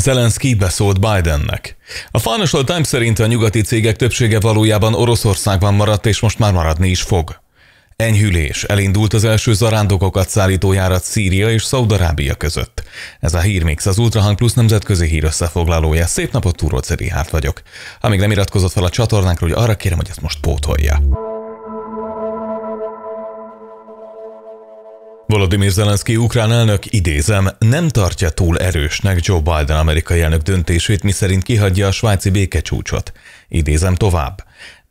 Zelenszky beszólt Bidennek. A Financial Times szerint a nyugati cégek többsége valójában Oroszországban maradt, és most már maradni is fog. Enyhülés. Elindult az első zarándokokat szállító járat Szíria és Szaudarábia között. Ez a Hírmix, az Ultrahang Plus nemzetközi hír összefoglalója. Szép napot, Túró Ceri hát vagyok. Amíg nem iratkozott fel a csatornánkra, hogy arra kérem, hogy ezt most pótolja. Volodymyr Zelenszky ukrán elnök, idézem, nem tartja túl erősnek Joe Biden amerikai elnök döntését, miszerint kihagyja a svájci békecsúcsot. Idézem tovább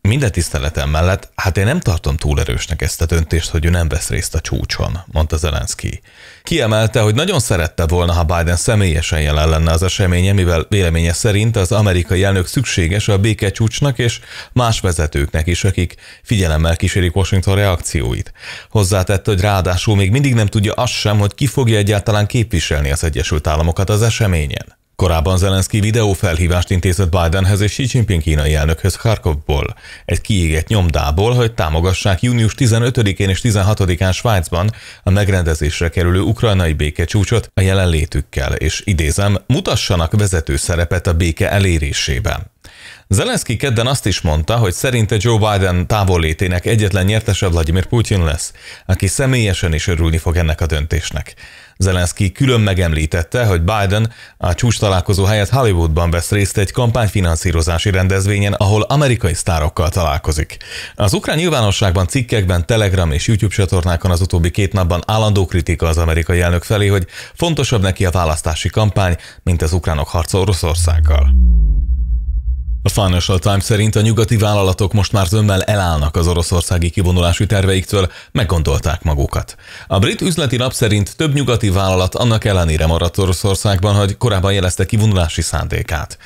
minden tiszteletem mellett, hát én nem tartom túl erősnek ezt a döntést, hogy ő nem vesz részt a csúcson, mondta Zelenszky. Kiemelte, hogy nagyon szerette volna, ha Biden személyesen jelen lenne az eseménye, mivel véleménye szerint az amerikai elnök szükséges a csúcsnak és más vezetőknek is, akik figyelemmel kísérik Washington reakcióit. Hozzátette, hogy ráadásul még mindig nem tudja azt sem, hogy ki fogja egyáltalán képviselni az Egyesült Államokat az eseményen. Korábban Zelenszky videófelhívást intézett Bidenhez és Xi Jinping kínai elnökhöz Kharkovból, egy kiégett nyomdából, hogy támogassák június 15-én és 16-án Svájcban a megrendezésre kerülő ukrajnai békecsúcsot a jelenlétükkel, és idézem, mutassanak vezető szerepet a béke elérésében. Zelenszky kedden azt is mondta, hogy szerinte Joe Biden távollétének egyetlen nyertese Vladimir Putin lesz, aki személyesen is örülni fog ennek a döntésnek. Zelenszky külön megemlítette, hogy Biden a csúcs találkozó helyett Hollywoodban vesz részt egy kampányfinanszírozási rendezvényen, ahol amerikai sztárokkal találkozik. Az ukrán nyilvánosságban, cikkekben, Telegram és YouTube csatornákon az utóbbi két napban állandó kritika az amerikai elnök felé, hogy fontosabb neki a választási kampány, mint az ukránok harca Oroszországgal. A Financial Times szerint a nyugati vállalatok most már zömmel elállnak az oroszországi kivonulási terveiktől, meggondolták magukat. A brit üzleti nap szerint több nyugati vállalat annak ellenére maradt Oroszországban, hogy korábban jelezte kivonulási szándékát.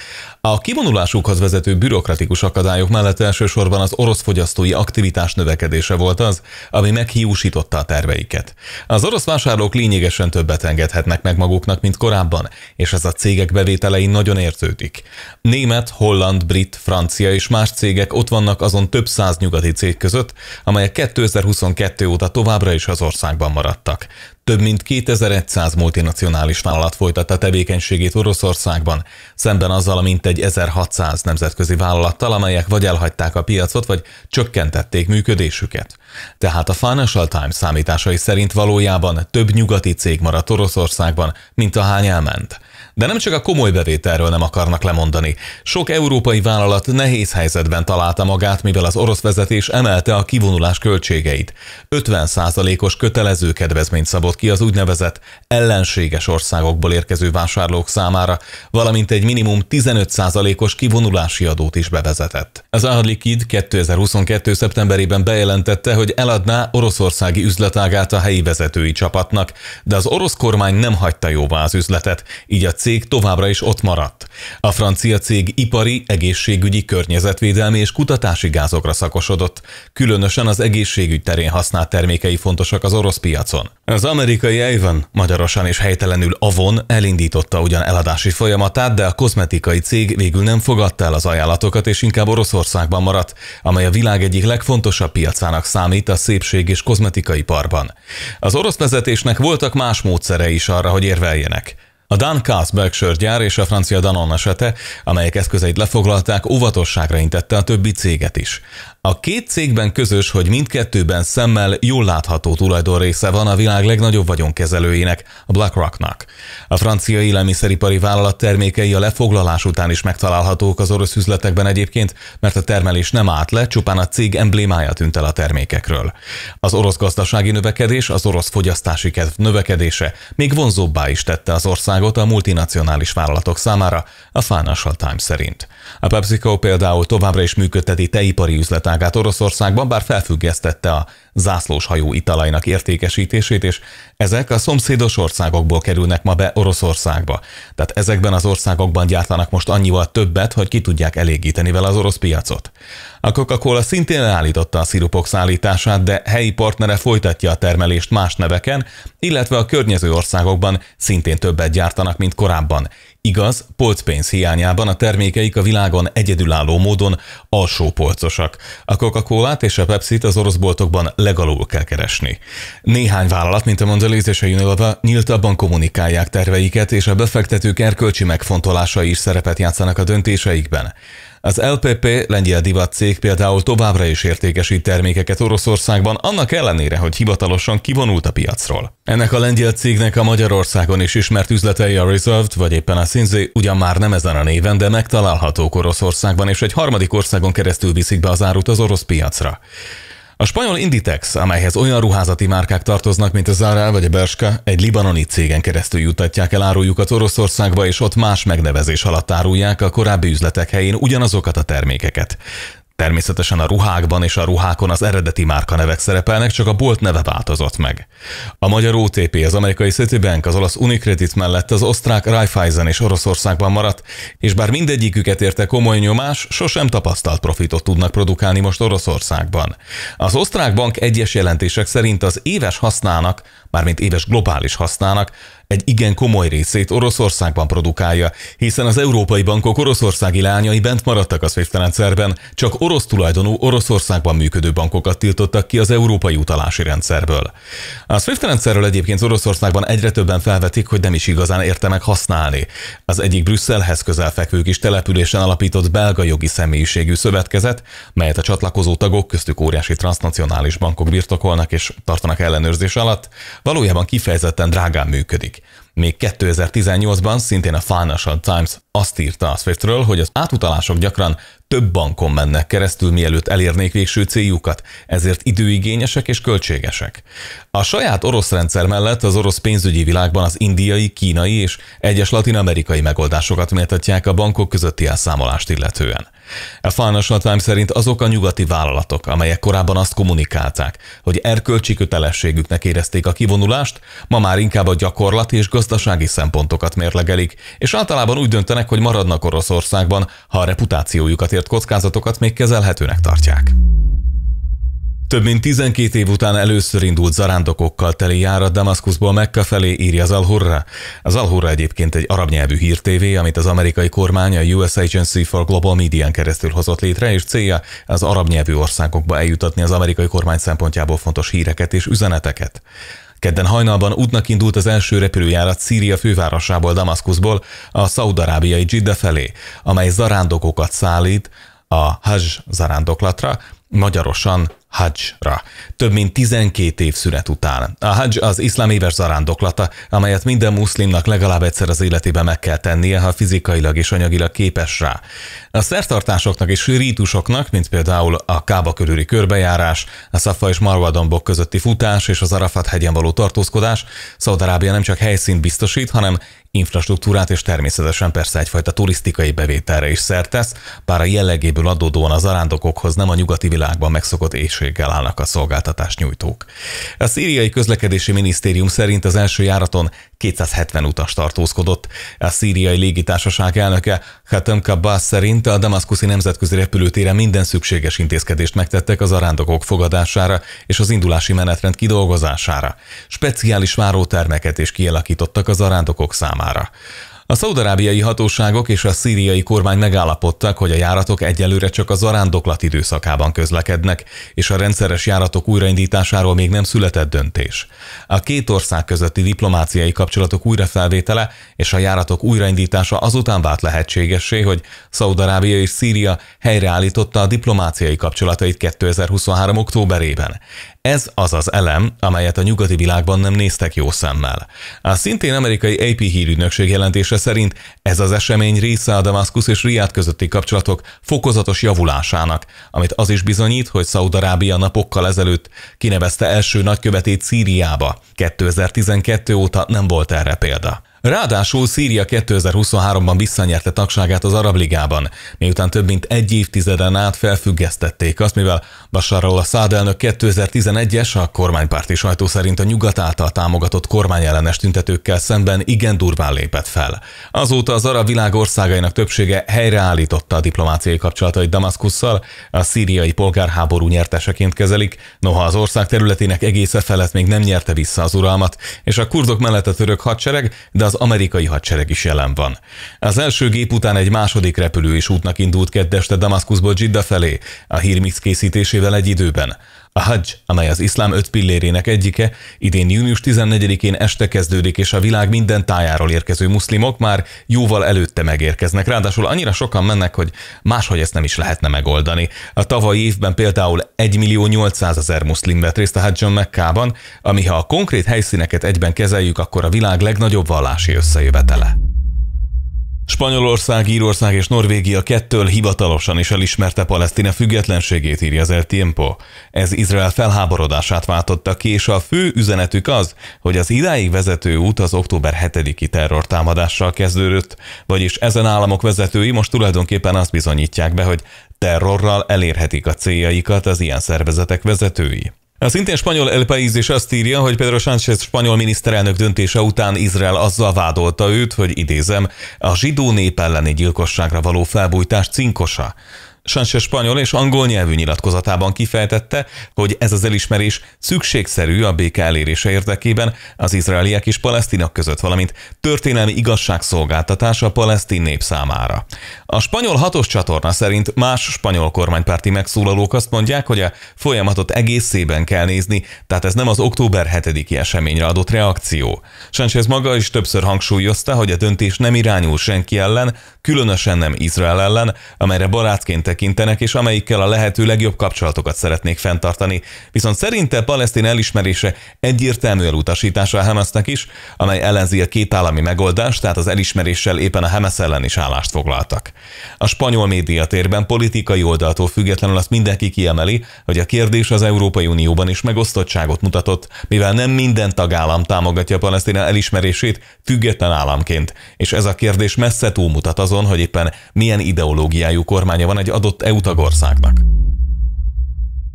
A kivonulásukhoz vezető bürokratikus akadályok mellett elsősorban az orosz fogyasztói aktivitás növekedése volt az, ami meghiúsította a terveiket. Az orosz vásárlók lényegesen többet engedhetnek meg maguknak, mint korábban, és ez a cégek bevételein nagyon érződik. Német, holland, brit, francia és más cégek ott vannak azon több száz nyugati cég között, amelyek 2022 óta továbbra is az országban maradtak. Több mint 2100 multinacionális vállalat folytatta tevékenységét Oroszországban, szemben azzal mint egy 1600 nemzetközi vállalattal, amelyek vagy elhagyták a piacot, vagy csökkentették működésüket. Tehát a Financial Times számításai szerint valójában több nyugati cég maradt Oroszországban, mint ahány elment. De nem csak a komoly bevételről nem akarnak lemondani. Sok európai vállalat nehéz helyzetben találta magát, mivel az orosz vezetés emelte a kivonulás költségeit. 50%-os kötelező kedvezményt szabott ki az úgynevezett ellenséges országokból érkező vásárlók számára, valamint egy minimum 15%-os kivonulási adót is bevezetett. Az Ahr Liquid 2022. szeptemberében bejelentette, hogy eladná oroszországi üzletágát a helyi vezetői csapatnak, de az orosz kormány nem hagyta jóvá az üzletet, így a cég továbbra is ott maradt. A francia cég ipari, egészségügyi, környezetvédelmi és kutatási gázokra szakosodott, különösen az egészségügy terén használt termékei fontosak az orosz piacon. Az amerikai Avon, magyarosan és helytelenül Avon elindította ugyan eladási folyamatát, de a kozmetikai cég végül nem fogadta el az ajánlatokat és inkább Oroszországban maradt, amely a világ egyik legfontosabb piacának számít a szépség és kozmetikai parban. Az orosz vezetésnek voltak más módszerei is arra, hogy érveljenek. A Kass Berkshire gyár és a francia Danon esete, amelyek eszközeit lefoglalták, óvatosságra intette a többi céget is. A két cégben közös, hogy mindkettőben szemmel jól látható tulajdon része van a világ legnagyobb vagyonkezelőjének, a BlackRocknak. A francia élelmiszeripari vállalat termékei a lefoglalás után is megtalálhatók az orosz üzletekben egyébként, mert a termelés nem állt le, csupán a cég emblémája tűnt el a termékekről. Az orosz gazdasági növekedés, az orosz fogyasztási kedv növekedése még vonzóbbá is tette az országot a multinacionális vállalatok számára, a Financial Times szerint. A PepsiCo például továbbra is működteti teipari üzletágát Oroszországban, bár felfüggesztette a zászlós hajó italainak értékesítését, és ezek a szomszédos országokból kerülnek ma be Oroszországba. Tehát ezekben az országokban gyártanak most annyival többet, hogy ki tudják elégíteni vele az orosz piacot. A Coca-Cola szintén állította a szirupok szállítását, de helyi partnere folytatja a termelést más neveken, illetve a környező országokban szintén többet gyártanak, mint korábban. Igaz, polcpénz hiányában a termékeik a világon egyedülálló módon alsó polcosak. A coca és a Pepsi-t az boltokban legalul kell keresni. Néhány vállalat, mint a Mondelez és a Unilever nyíltabban kommunikálják terveiket, és a befektetők erkölcsi megfontolásai is szerepet játszanak a döntéseikben. Az LPP, lengyel divatcég például továbbra is értékesít termékeket Oroszországban, annak ellenére, hogy hivatalosan kivonult a piacról. Ennek a lengyel cégnek a Magyarországon is ismert üzletei a Reserved, vagy éppen a Sinzi ugyan már nem ezen a néven, de megtalálhatók Oroszországban, és egy harmadik országon keresztül viszik be az árut az orosz piacra. A spanyol Inditex, amelyhez olyan ruházati márkák tartoznak, mint a Zara vagy a Berska, egy libanoni cégen keresztül jutatják el árujukat Oroszországba, és ott más megnevezés alatt árulják a korábbi üzletek helyén ugyanazokat a termékeket. Természetesen a ruhákban és a ruhákon az eredeti nevek szerepelnek, csak a bolt neve változott meg. A magyar OTP, az amerikai Citibank, az olasz Unicredit mellett az osztrák Raiffeisen és Oroszországban maradt, és bár mindegyiküket érte komoly nyomás, sosem tapasztalt profitot tudnak produkálni most Oroszországban. Az osztrák bank egyes jelentések szerint az éves hasznának, mármint éves globális hasznának egy igen komoly részét Oroszországban produkálja, hiszen az európai bankok oroszországi lányai bent maradtak a SWIFT rendszerben, csak orosz tulajdonú Oroszországban működő bankokat tiltottak ki az európai utalási rendszerből. A SWIFT rendszerről egyébként Oroszországban egyre többen felvetik, hogy nem is igazán érte meg használni. Az egyik Brüsszelhez közel fekvő kis településen alapított belga jogi személyiségű szövetkezet, melyet a csatlakozó tagok köztük óriási transnacionális bankok birtokolnak és tartanak ellenőrzés alatt, valójában kifejezetten drágán működik. Még 2018-ban szintén a Financial Times azt írta a Swiftről, hogy az átutalások gyakran több bankon mennek keresztül, mielőtt elérnék végső céljukat, ezért időigényesek és költségesek. A saját orosz rendszer mellett az orosz pénzügyi világban az indiai, kínai és egyes latin-amerikai megoldásokat méltatják a bankok közötti elszámolást illetően. A Financial Times szerint azok a nyugati vállalatok, amelyek korábban azt kommunikálták, hogy erkölcsi kötelességüknek érezték a kivonulást, ma már inkább a gyakorlati és gazdasági szempontokat mérlegelik, és általában úgy döntenek, hogy maradnak Oroszországban, ha a reputációjukat ért kockázatokat még kezelhetőnek tartják. Több mint 12 év után először indult zarándokokkal teli járat Damaszkuszból Mekka felé, írja az Al-Hurra. Az al egyébként egy arab nyelvű hírtévé, amit az amerikai kormány a US Agency for Global media keresztül hozott létre, és célja az arab nyelvű országokba eljutatni az amerikai kormány szempontjából fontos híreket és üzeneteket. Kedden hajnalban útnak indult az első repülőjárat Szíria fővárosából Damaszkuszból a szaudarábiai Jidda felé, amely zarándokokat szállít a Hajj zarándoklatra, magyarosan Hajjra, több mint 12 év szünet után. A Hajj az iszlám éves zarándoklata, amelyet minden muszlimnak legalább egyszer az életében meg kell tennie, ha fizikailag és anyagilag képes rá. A szertartásoknak és rítusoknak, mint például a Kába körüli körbejárás, a Szafa és Marwa dombok közötti futás és az Arafat hegyen való tartózkodás, Szaudarábia nem csak helyszínt biztosít, hanem infrastruktúrát és természetesen persze egyfajta turisztikai bevételre is szertesz, bár a jellegéből adódóan az arándokokhoz nem a nyugati világban megszokott éjséggel állnak a szolgáltatás nyújtók. A szíriai közlekedési minisztérium szerint az első járaton 270 utas tartózkodott. A szíriai légitársaság elnöke Hatem Kabbas szerint a Damaszkuszi nemzetközi repülőtére minden szükséges intézkedést megtettek az arándokok fogadására és az indulási menetrend kidolgozására. Speciális várótermeket is kialakítottak az arándokok számára számára. A szaudarábiai hatóságok és a szíriai kormány megállapodtak, hogy a járatok egyelőre csak az zarándoklat időszakában közlekednek, és a rendszeres járatok újraindításáról még nem született döntés. A két ország közötti diplomáciai kapcsolatok újrafelvétele és a járatok újraindítása azután vált lehetségessé, hogy Szaudarábia és Szíria helyreállította a diplomáciai kapcsolatait 2023. októberében. Ez az az elem, amelyet a nyugati világban nem néztek jó szemmel. A szintén amerikai AP hírügynökség jelentése szerint ez az esemény része a Damaszkusz és Riad közötti kapcsolatok fokozatos javulásának, amit az is bizonyít, hogy Szaudarábia napokkal ezelőtt kinevezte első nagykövetét Szíriába. 2012 óta nem volt erre példa. Ráadásul Szíria 2023-ban visszanyerte tagságát az Arab Ligában, miután több mint egy évtizeden át felfüggesztették azt, mivel Bashar al-Assad elnök 2011-es a kormánypárti sajtó szerint a nyugat által támogatott kormányellenes tüntetőkkel szemben igen durván lépett fel. Azóta az arab világ országainak többsége helyreállította a diplomáciai kapcsolatait Damaszkusszal, a szíriai polgárháború nyerteseként kezelik, noha az ország területének egésze felett még nem nyerte vissza az uralmat, és a kurdok mellett a török hadsereg, de az az amerikai hadsereg is jelen van. Az első gép után egy második repülő is útnak indult kedveste Damaszkuszból Jidda felé, a hírmix készítésével egy időben. A hajj, amely az iszlám öt pillérének egyike, idén június 14-én este kezdődik, és a világ minden tájáról érkező muszlimok már jóval előtte megérkeznek. Ráadásul annyira sokan mennek, hogy máshogy ezt nem is lehetne megoldani. A tavalyi évben például 1 millió 800 ezer muszlim vett részt a hajjon Mekkában, ami ha a konkrét helyszíneket egyben kezeljük, akkor a világ legnagyobb vallási összejövetele. Spanyolország, Írország és Norvégia kettől hivatalosan is elismerte Palesztina függetlenségét, írja az El Tiempo. Ez Izrael felháborodását váltotta ki, és a fő üzenetük az, hogy az idáig vezető út az október 7-i terrortámadással kezdődött, vagyis ezen államok vezetői most tulajdonképpen azt bizonyítják be, hogy terrorral elérhetik a céljaikat az ilyen szervezetek vezetői. A szintén spanyol El País is azt írja, hogy Pedro Sánchez spanyol miniszterelnök döntése után Izrael azzal vádolta őt, hogy idézem, a zsidó nép elleni gyilkosságra való felbújtás cinkosa. Sánchez spanyol és angol nyelvű nyilatkozatában kifejtette, hogy ez az elismerés szükségszerű a béke elérése érdekében az izraeliek és palesztinak között, valamint történelmi igazságszolgáltatás a palesztin nép számára. A spanyol hatos csatorna szerint más spanyol kormánypárti megszólalók azt mondják, hogy a folyamatot egészében kell nézni, tehát ez nem az október 7-i eseményre adott reakció. Sánchez maga is többször hangsúlyozta, hogy a döntés nem irányul senki ellen, különösen nem Izrael ellen, amelyre barátként tekintenek, és amelyikkel a lehető legjobb kapcsolatokat szeretnék fenntartani. Viszont szerinte Palesztin elismerése egyértelmű elutasítása a Hamasnak is, amely ellenzi a két állami megoldást, tehát az elismeréssel éppen a Hamas ellen is állást foglaltak. A spanyol médiatérben politikai oldaltól függetlenül azt mindenki kiemeli, hogy a kérdés az Európai Unióban is megosztottságot mutatott, mivel nem minden tagállam támogatja palesztin elismerését független államként, és ez a kérdés messze túlmutat azon, hogy éppen milyen ideológiájú kormánya van egy adott adott EU tagországnak.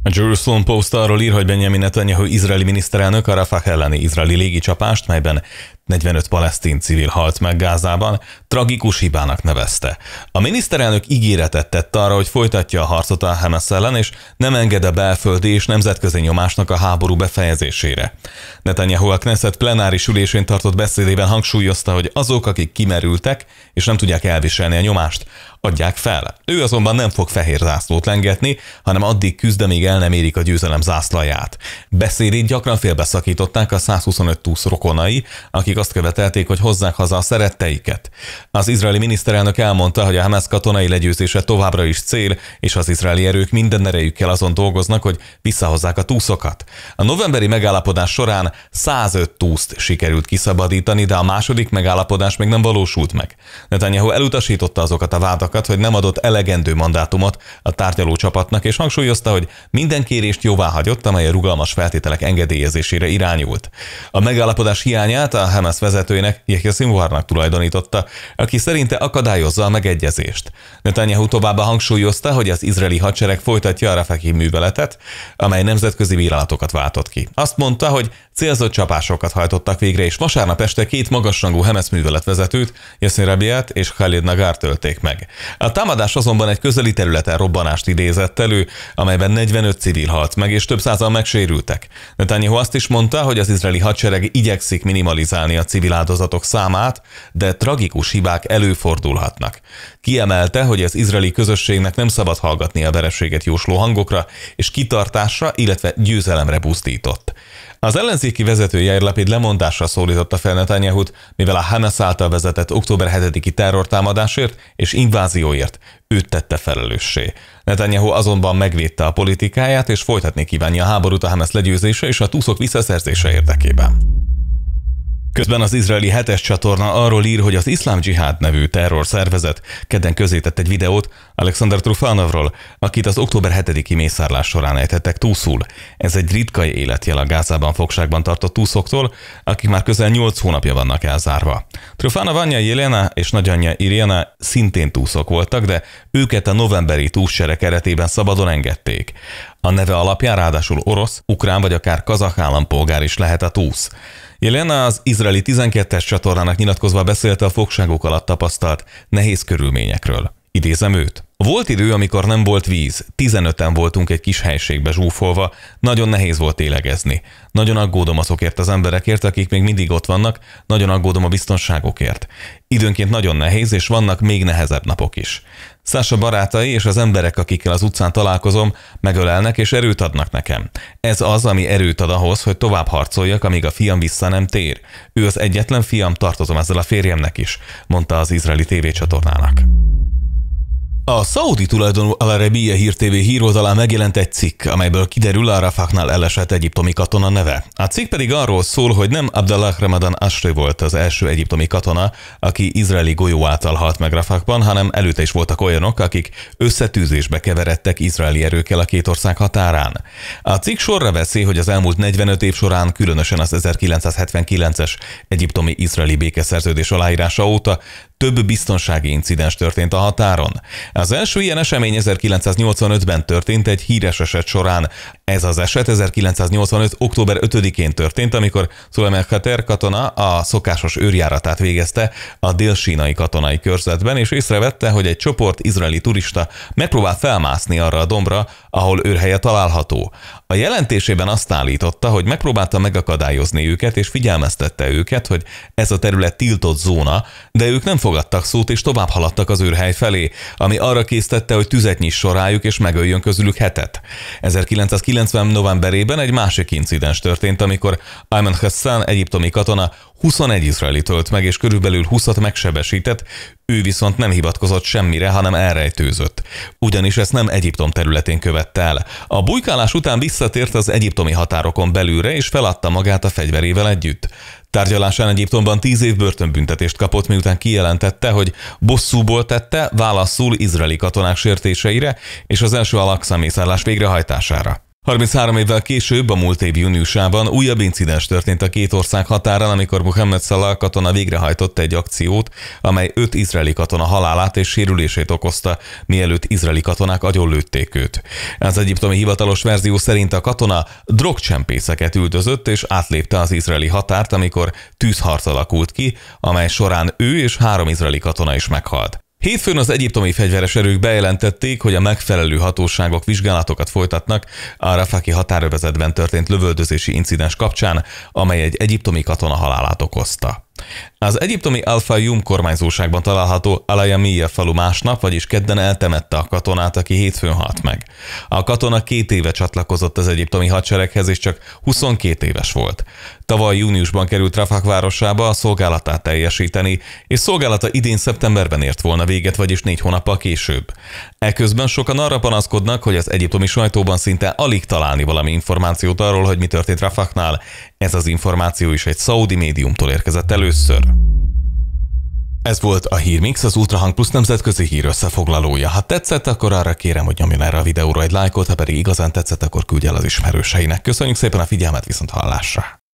A Jerusalem Post arról ír, hogy Benjamin Netanyahu izraeli miniszterelnök a Rafah elleni izraeli légicsapást, melyben 45 palesztin civil halt meg Gázában, tragikus hibának nevezte. A miniszterelnök ígéretet tett arra, hogy folytatja a harcot a Hamas ellen, és nem enged a belföldi és nemzetközi nyomásnak a háború befejezésére. Netanyahu a Knesset plenáris ülésén tartott beszédében hangsúlyozta, hogy azok, akik kimerültek és nem tudják elviselni a nyomást, adják fel. Ő azonban nem fog fehér zászlót lengetni, hanem addig küzd, amíg el nem érik a győzelem zászlaját. Beszédét gyakran félbeszakították a 125 túsz rokonai, akik pedig azt követelték, hogy hozzák haza a szeretteiket. Az izraeli miniszterelnök elmondta, hogy a Hamas katonai legyőzése továbbra is cél, és az izraeli erők minden erejükkel azon dolgoznak, hogy visszahozzák a túszokat. A novemberi megállapodás során 105 túszt sikerült kiszabadítani, de a második megállapodás még nem valósult meg. Netanyahu elutasította azokat a vádakat, hogy nem adott elegendő mandátumot a tárgyaló csapatnak, és hangsúlyozta, hogy minden kérést jóvá hagyott, amely a rugalmas feltételek engedélyezésére irányult. A megállapodás hiányát a Hamas Hamas vezetőjének Yehya Sinwarnak tulajdonította, aki szerinte akadályozza a megegyezést. Netanyahu továbbá hangsúlyozta, hogy az izraeli hadsereg folytatja a Rafaki műveletet, amely nemzetközi bírálatokat váltott ki. Azt mondta, hogy célzott csapásokat hajtottak végre, és vasárnap este két magasrangú Hamas műveletvezetőt, Yassin Rabiát és Khalid Nagar tölték meg. A támadás azonban egy közeli területen robbanást idézett elő, amelyben 45 civil halt meg, és több százal megsérültek. Netanyahu azt is mondta, hogy az izraeli hadsereg igyekszik minimalizálni a civil áldozatok számát, de tragikus hibák előfordulhatnak. Kiemelte, hogy az izraeli közösségnek nem szabad hallgatni a vereséget jósló hangokra, és kitartásra, illetve győzelemre buzdított. Az ellenzéki vezető Jair Lapid lemondásra szólította fel netanyahu mivel a Hamas által vezetett október 7-i terrortámadásért és invázióért őt tette felelőssé. Netanyahu azonban megvédte a politikáját, és folytatni kívánja a háborút a Hamas legyőzése és a túszok visszaszerzése érdekében. Közben az izraeli hetes csatorna arról ír, hogy az iszlám dzsihád nevű terror szervezet kedden közétett egy videót Alexander Trufanovról, akit az október 7-i mészárlás során ejtettek túszul. Ez egy ritka életjel a Gázában fogságban tartott túszoktól, akik már közel 8 hónapja vannak elzárva. Trufanov anyja Jelena és nagyanyja Irena szintén túszok voltak, de őket a novemberi túszsere keretében szabadon engedték. A neve alapján ráadásul orosz, ukrán vagy akár kazah állampolgár is lehet a túsz. Jelena az izraeli 12-es csatornának nyilatkozva beszélte a fogságok alatt tapasztalt nehéz körülményekről. Idézem őt. Volt idő, amikor nem volt víz, 15-en voltunk egy kis helységbe zsúfolva, nagyon nehéz volt élegezni. Nagyon aggódom azokért az emberekért, akik még mindig ott vannak, nagyon aggódom a biztonságokért. Időnként nagyon nehéz, és vannak még nehezebb napok is. Szása barátai és az emberek, akikkel az utcán találkozom, megölelnek és erőt adnak nekem. Ez az, ami erőt ad ahhoz, hogy tovább harcoljak, amíg a fiam vissza nem tér. Ő az egyetlen fiam, tartozom ezzel a férjemnek is, mondta az izraeli tévécsatornának. A szaudi tulajdonú Al Arabiya Hír TV híroldalán megjelent egy cikk, amelyből kiderül Arafaknál elesett egyiptomi katona neve. A cikk pedig arról szól, hogy nem Abdallah Ramadan Ashri volt az első egyiptomi katona, aki izraeli golyó által halt meg Rafakban, hanem előtte is voltak olyanok, akik összetűzésbe keveredtek izraeli erőkkel a két ország határán. A cikk sorra veszi, hogy az elmúlt 45 év során, különösen az 1979-es egyiptomi-izraeli békeszerződés aláírása óta több biztonsági incidens történt a határon. Az első ilyen esemény 1985-ben történt egy híres eset során. Ez az eset 1985. október 5-én történt, amikor Szulemel Khater katona a szokásos őrjáratát végezte a dél-sínai katonai körzetben, és észrevette, hogy egy csoport izraeli turista megpróbál felmászni arra a dombra, ahol őrhelye található. A jelentésében azt állította, hogy megpróbálta megakadályozni őket, és figyelmeztette őket, hogy ez a terület tiltott zóna, de ők nem fogadtak szót, és tovább haladtak az őrhely felé, ami arra késztette, hogy tüzet nyiss sorájuk, és megöljön közülük hetet. 1990 novemberében egy másik incidens történt, amikor Ayman Hassan egyiptomi katona 21 izraeli tölt meg, és körülbelül 20-at megsebesített, ő viszont nem hivatkozott semmire, hanem elrejtőzött. Ugyanis ezt nem Egyiptom területén követte el. A bujkálás után visszatért az egyiptomi határokon belülre, és feladta magát a fegyverével együtt. Tárgyalásán Egyiptomban 10 év börtönbüntetést kapott, miután kijelentette, hogy bosszúból tette válaszul izraeli katonák sértéseire és az első alakszámészállás végrehajtására. 33 évvel később, a múlt év júniusában újabb incidens történt a két ország határán, amikor Mohamed Salah katona végrehajtott egy akciót, amely öt izraeli katona halálát és sérülését okozta, mielőtt izraeli katonák agyonlőtték őt. Az egyiptomi hivatalos verzió szerint a katona drogcsempészeket üldözött és átlépte az izraeli határt, amikor tűzharc alakult ki, amely során ő és három izraeli katona is meghalt. Hétfőn az egyiptomi fegyveres erők bejelentették, hogy a megfelelő hatóságok vizsgálatokat folytatnak a Rafaki határövezetben történt lövöldözési incidens kapcsán, amely egy egyiptomi katona halálát okozta. Az egyiptomi Al-Fayyum kormányzóságban található Alayamiya falu másnap, vagyis kedden eltemette a katonát, aki hétfőn halt meg. A katona két éve csatlakozott az egyiptomi hadsereghez, és csak 22 éves volt. Tavaly júniusban került Rafah városába a szolgálatát teljesíteni, és szolgálata idén szeptemberben ért volna véget, vagyis négy hónappal később. Eközben sokan arra panaszkodnak, hogy az egyiptomi sajtóban szinte alig találni valami információt arról, hogy mi történt Rafahnál, ez az információ is egy szaudi médiumtól érkezett először. Ez volt a Hírmix, az Ultrahang Plus nemzetközi hír összefoglalója. Ha tetszett, akkor arra kérem, hogy nyomjon erre a videóra egy lájkot, ha pedig igazán tetszett, akkor küldj el az ismerőseinek. Köszönjük szépen a figyelmet, viszont hallásra!